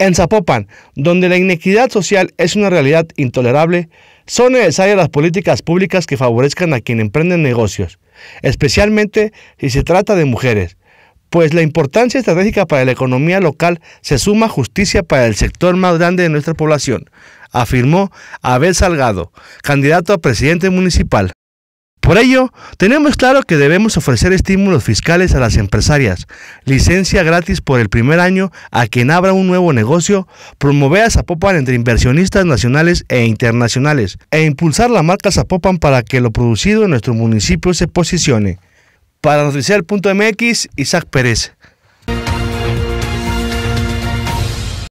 En Zapopan, donde la inequidad social es una realidad intolerable, son necesarias las políticas públicas que favorezcan a quien emprenden negocios, especialmente si se trata de mujeres, pues la importancia estratégica para la economía local se suma justicia para el sector más grande de nuestra población, afirmó Abel Salgado, candidato a presidente municipal. Por ello, tenemos claro que debemos ofrecer estímulos fiscales a las empresarias, licencia gratis por el primer año a quien abra un nuevo negocio, promover a Zapopan entre inversionistas nacionales e internacionales e impulsar la marca Zapopan para que lo producido en nuestro municipio se posicione. Para MX, Isaac Pérez.